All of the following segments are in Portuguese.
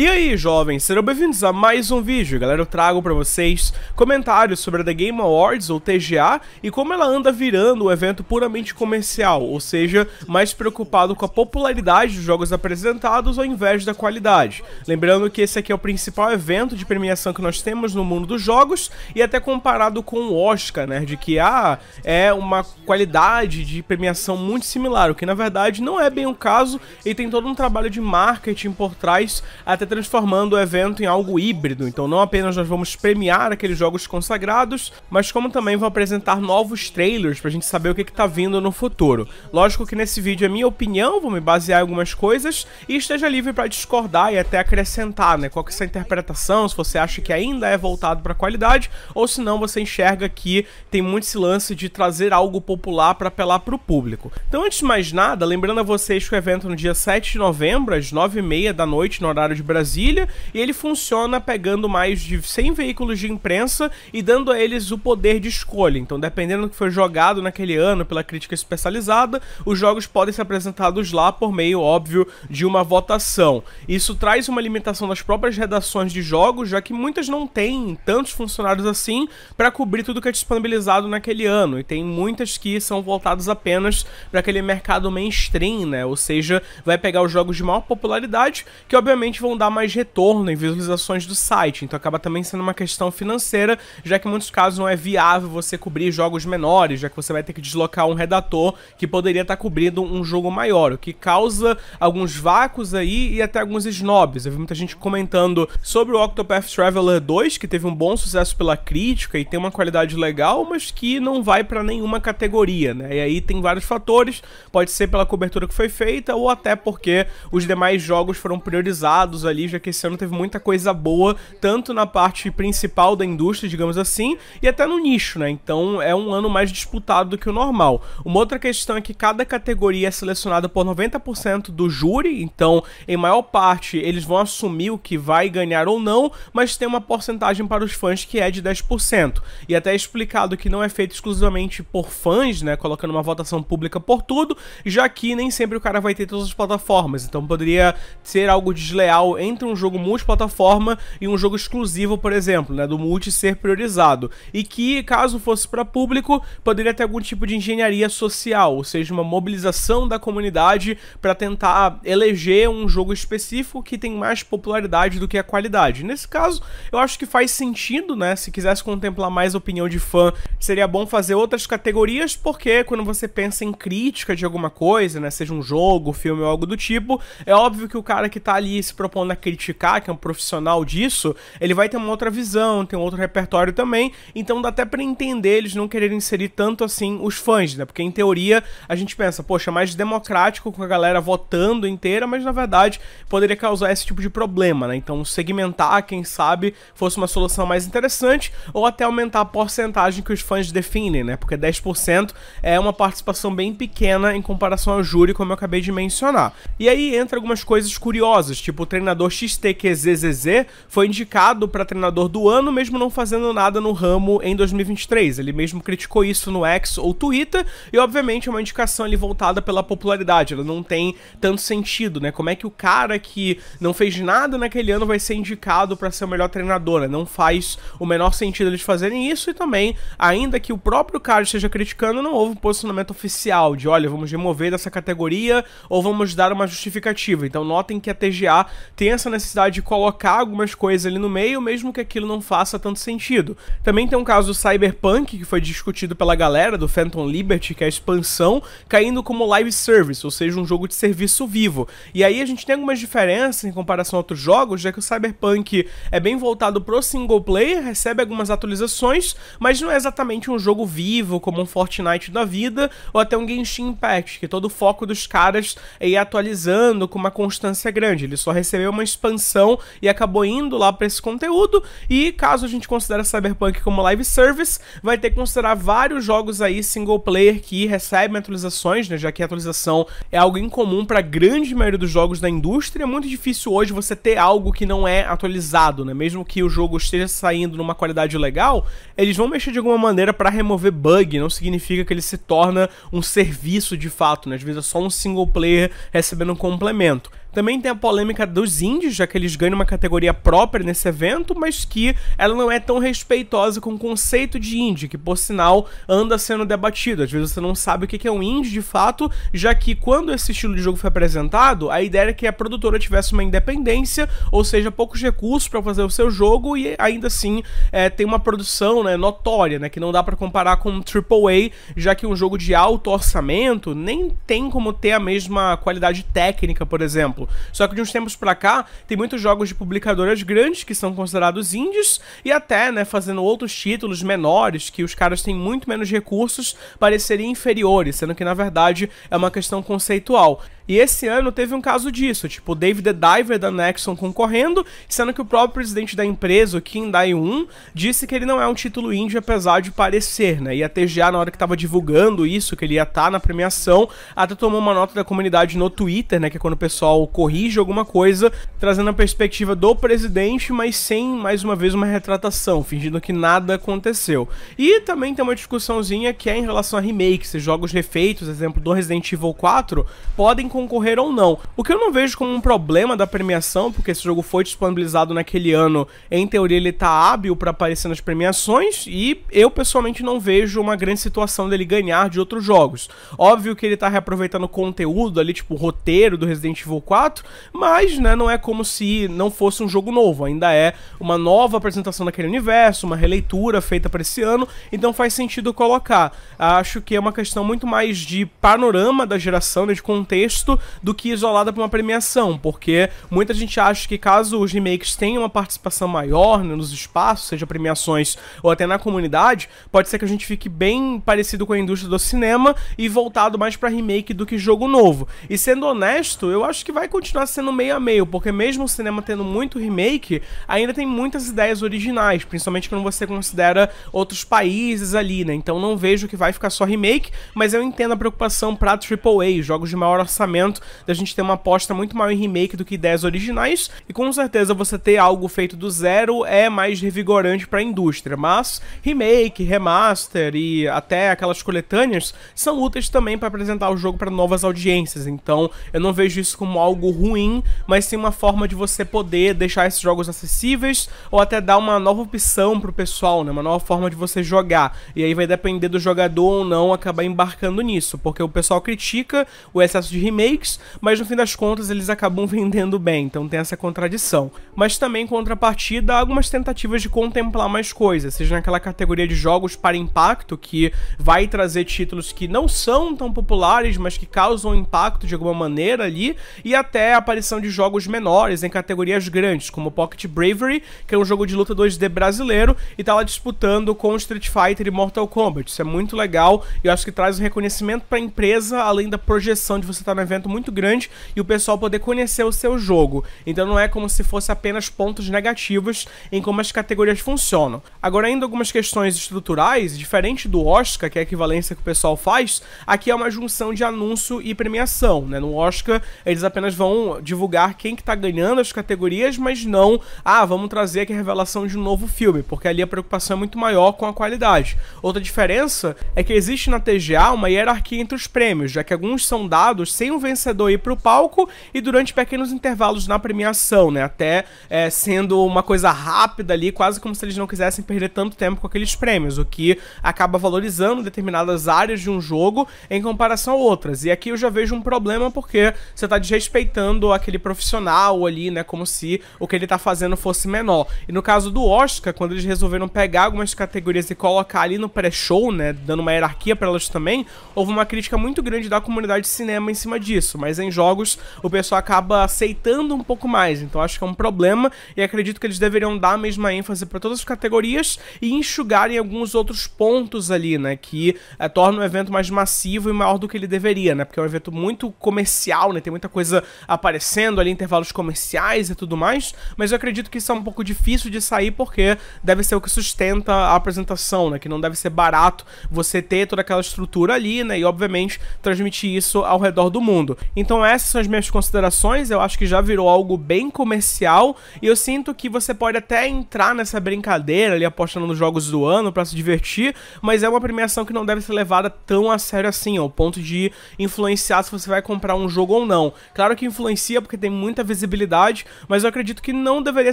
E aí, jovens, sejam bem-vindos a mais um vídeo. Galera, eu trago para vocês comentários sobre a The Game Awards, ou TGA, e como ela anda virando um evento puramente comercial, ou seja, mais preocupado com a popularidade dos jogos apresentados ao invés da qualidade. Lembrando que esse aqui é o principal evento de premiação que nós temos no mundo dos jogos, e até comparado com o Oscar, né, de que ah, é uma qualidade de premiação muito similar, o que na verdade não é bem o caso, e tem todo um trabalho de marketing por trás, até transformando o evento em algo híbrido, então não apenas nós vamos premiar aqueles jogos consagrados, mas como também vamos apresentar novos trailers pra gente saber o que, que tá vindo no futuro. Lógico que nesse vídeo é minha opinião, vou me basear em algumas coisas e esteja livre para discordar e até acrescentar, né? Qual que é essa interpretação, se você acha que ainda é voltado pra qualidade, ou se não você enxerga que tem muito esse lance de trazer algo popular para apelar pro público. Então antes de mais nada, lembrando a vocês que o evento é no dia 7 de novembro, às 9h30 da noite, no horário de Brasília, Brasília, e ele funciona pegando mais de 100 veículos de imprensa e dando a eles o poder de escolha. Então, dependendo do que foi jogado naquele ano pela crítica especializada, os jogos podem ser apresentados lá por meio, óbvio, de uma votação. Isso traz uma limitação das próprias redações de jogos, já que muitas não têm tantos funcionários assim para cobrir tudo que é disponibilizado naquele ano, e tem muitas que são voltadas apenas para aquele mercado mainstream, né? Ou seja, vai pegar os jogos de maior popularidade, que obviamente vão dar mais retorno em visualizações do site. Então acaba também sendo uma questão financeira, já que em muitos casos não é viável você cobrir jogos menores, já que você vai ter que deslocar um redator que poderia estar tá cobrindo um jogo maior, o que causa alguns vácuos aí e até alguns snobs. Eu vi muita gente comentando sobre o Octopath Traveler 2, que teve um bom sucesso pela crítica e tem uma qualidade legal, mas que não vai para nenhuma categoria, né? E aí tem vários fatores, pode ser pela cobertura que foi feita ou até porque os demais jogos foram priorizados ali, já que esse ano teve muita coisa boa, tanto na parte principal da indústria, digamos assim, e até no nicho, né? Então é um ano mais disputado do que o normal. Uma outra questão é que cada categoria é selecionada por 90% do júri, então em maior parte eles vão assumir o que vai ganhar ou não, mas tem uma porcentagem para os fãs que é de 10%. E até é explicado que não é feito exclusivamente por fãs, né? Colocando uma votação pública por tudo, já que nem sempre o cara vai ter todas as plataformas, então poderia ser algo desleal entre um jogo multiplataforma e um jogo exclusivo, por exemplo, né, do multi ser priorizado. E que, caso fosse para público, poderia ter algum tipo de engenharia social, ou seja, uma mobilização da comunidade para tentar eleger um jogo específico que tem mais popularidade do que a qualidade. Nesse caso, eu acho que faz sentido, né? Se quisesse contemplar mais opinião de fã, seria bom fazer outras categorias, porque quando você pensa em crítica de alguma coisa, né, seja um jogo, filme ou algo do tipo, é óbvio que o cara que tá ali se propondo a né, criticar, que é um profissional disso, ele vai ter uma outra visão, tem um outro repertório também, então dá até para entender eles não quererem inserir tanto assim os fãs, né? Porque em teoria a gente pensa, poxa, mais democrático com a galera votando inteira, mas na verdade poderia causar esse tipo de problema, né? Então segmentar, quem sabe, fosse uma solução mais interessante, ou até aumentar a porcentagem que os fãs definem, né? Porque 10% é uma participação bem pequena em comparação ao júri, como eu acabei de mencionar. E aí entra algumas coisas curiosas, tipo o treinador treinador XTQZZZ, foi indicado para treinador do ano, mesmo não fazendo nada no ramo em 2023. Ele mesmo criticou isso no X ou Twitter, e obviamente é uma indicação ali voltada pela popularidade, ela não tem tanto sentido, né? Como é que o cara que não fez nada naquele ano vai ser indicado para ser o melhor treinador, né? Não faz o menor sentido eles fazerem isso, e também, ainda que o próprio cara esteja criticando, não houve um posicionamento oficial de, olha, vamos remover dessa categoria ou vamos dar uma justificativa. Então notem que a TGA tem tem essa necessidade de colocar algumas coisas ali no meio, mesmo que aquilo não faça tanto sentido. Também tem um caso do Cyberpunk, que foi discutido pela galera do Phantom Liberty, que é a expansão, caindo como live service, ou seja, um jogo de serviço vivo. E aí a gente tem algumas diferenças em comparação a outros jogos, já que o Cyberpunk é bem voltado pro single player, recebe algumas atualizações, mas não é exatamente um jogo vivo, como um Fortnite da vida, ou até um Genshin Impact, que todo o foco dos caras é ir atualizando com uma constância grande. Ele só recebeu uma uma expansão e acabou indo lá para esse conteúdo. E caso a gente considere Cyberpunk como live service, vai ter que considerar vários jogos aí single player que recebem atualizações, né? Já que a atualização é algo incomum para a grande maioria dos jogos da indústria. É muito difícil hoje você ter algo que não é atualizado, né? Mesmo que o jogo esteja saindo numa qualidade legal, eles vão mexer de alguma maneira para remover bug. Não significa que ele se torna um serviço de fato, né? Às vezes é só um single player recebendo um complemento. Também tem a polêmica dos índios, já que eles ganham uma categoria própria nesse evento, mas que ela não é tão respeitosa com o conceito de indie, que por sinal anda sendo debatido. Às vezes você não sabe o que é um indie de fato, já que quando esse estilo de jogo foi apresentado, a ideia era que a produtora tivesse uma independência, ou seja, poucos recursos para fazer o seu jogo e ainda assim é, tem uma produção né, notória, né, que não dá para comparar com um AAA, já que um jogo de alto orçamento nem tem como ter a mesma qualidade técnica, por exemplo exemplo. Só que de uns tempos pra cá, tem muitos jogos de publicadoras grandes que são considerados indies e até, né, fazendo outros títulos menores que os caras têm muito menos recursos parecerem inferiores, sendo que na verdade é uma questão conceitual. E esse ano teve um caso disso, tipo, o David the Diver da Nexon concorrendo, sendo que o próprio presidente da empresa, o Kim Dai-un, disse que ele não é um título indie, apesar de parecer, né? E a TGA, na hora que tava divulgando isso, que ele ia estar tá na premiação, até tomou uma nota da comunidade no Twitter, né? Que é quando o pessoal corrige alguma coisa, trazendo a perspectiva do presidente, mas sem, mais uma vez, uma retratação, fingindo que nada aconteceu. E também tem uma discussãozinha que é em relação a remakes, jogos refeitos, exemplo do Resident Evil 4, podem concorrer ou não. O que eu não vejo como um problema da premiação, porque esse jogo foi disponibilizado naquele ano, em teoria ele tá hábil para aparecer nas premiações, e eu pessoalmente não vejo uma grande situação dele ganhar de outros jogos. Óbvio que ele tá reaproveitando conteúdo ali, tipo o roteiro do Resident Evil 4, mas né, não é como se não fosse um jogo novo, ainda é uma nova apresentação daquele universo, uma releitura feita para esse ano, então faz sentido colocar. Acho que é uma questão muito mais de panorama da geração, né, de contexto do que isolada para uma premiação, porque muita gente acha que caso os remakes tenham uma participação maior né, nos espaços, seja premiações ou até na comunidade, pode ser que a gente fique bem parecido com a indústria do cinema e voltado mais para remake do que jogo novo. E sendo honesto, eu acho que vai continuar sendo meio a meio, porque mesmo o cinema tendo muito remake, ainda tem muitas ideias originais, principalmente quando você considera outros países ali, né? Então não vejo que vai ficar só remake, mas eu entendo a preocupação para AAA, jogos de maior orçamento pensamento da gente ter uma aposta muito maior em remake do que ideias originais, e com certeza você ter algo feito do zero é mais revigorante para a indústria, mas remake, remaster e até aquelas coletâneas são úteis também para apresentar o jogo para novas audiências. Então, eu não vejo isso como algo ruim, mas sim uma forma de você poder deixar esses jogos acessíveis ou até dar uma nova opção para o pessoal, né? Uma nova forma de você jogar. E aí vai depender do jogador ou não acabar embarcando nisso, porque o pessoal critica o excesso de remake remakes, mas no fim das contas eles acabam vendendo bem, então tem essa contradição. Mas também, em contrapartida, há algumas tentativas de contemplar mais coisas, seja naquela categoria de jogos para impacto, que vai trazer títulos que não são tão populares, mas que causam impacto de alguma maneira ali, e até a aparição de jogos menores em categorias grandes, como Pocket Bravery, que é um jogo de luta 2D brasileiro, e tá lá disputando com Street Fighter e Mortal Kombat. Isso é muito legal e eu acho que traz um reconhecimento para a empresa, além da projeção de você estar tá na evento muito grande e o pessoal poder conhecer o seu jogo. Então não é como se fosse apenas pontos negativos em como as categorias funcionam. Agora, ainda algumas questões estruturais, diferente do Oscar, que é a equivalência que o pessoal faz, aqui é uma junção de anúncio e premiação. Né? No Oscar, eles apenas vão divulgar quem que tá ganhando as categorias, mas não, ah, vamos trazer aqui a revelação de um novo filme, porque ali a preocupação é muito maior com a qualidade. Outra diferença é que existe na TGA uma hierarquia entre os prêmios, já que alguns são dados sem o vencedor ir pro palco e durante pequenos intervalos na premiação, né? Até é, sendo uma coisa rápida ali, quase como se eles não quisessem perder tanto tempo com aqueles prêmios, o que acaba valorizando determinadas áreas de um jogo em comparação a outras. E aqui eu já vejo um problema porque você tá desrespeitando aquele profissional ali, né? Como se o que ele tá fazendo fosse menor. E no caso do Oscar, quando eles resolveram pegar algumas categorias e colocar ali no pré-show, né? Dando uma hierarquia para elas também, houve uma crítica muito grande da comunidade de cinema em cima disso disso, mas em jogos o pessoal acaba aceitando um pouco mais, então acho que é um problema e acredito que eles deveriam dar a mesma ênfase para todas as categorias e enxugarem alguns outros pontos ali, né, que é, eh, torna o evento mais massivo e maior do que ele deveria, né, porque é um evento muito comercial, né, tem muita coisa aparecendo ali, intervalos comerciais e tudo mais, mas eu acredito que isso é um pouco difícil de sair porque deve ser o que sustenta a apresentação, né, que não deve ser barato você ter toda aquela estrutura ali, né, e obviamente transmitir isso ao redor do mundo mundo. Então essas são as minhas considerações, eu acho que já virou algo bem comercial e eu sinto que você pode até entrar nessa brincadeira ali apostando nos jogos do ano para se divertir, mas é uma premiação que não deve ser levada tão a sério assim, ao ponto de influenciar se você vai comprar um jogo ou não. Claro que influencia porque tem muita visibilidade, mas eu acredito que não deveria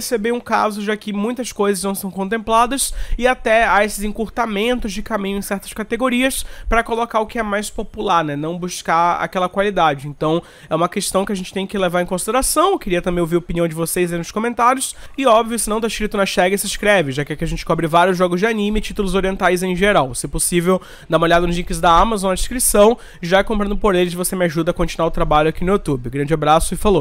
ser bem um caso, já que muitas coisas não são contempladas e até há esses encurtamentos de caminho em certas categorias para colocar o que é mais popular, né? Não buscar aquela qualidade. Então, é uma questão que a gente tem que levar em consideração. Eu queria também ouvir a opinião de vocês aí nos comentários. E óbvio, se não tá escrito na Chega, se inscreve, já que aqui a gente cobre vários jogos de anime e títulos orientais em geral. Se possível, dá uma olhada nos links da Amazon na descrição. Já comprando por eles, você me ajuda a continuar o trabalho aqui no YouTube. Grande abraço e falou!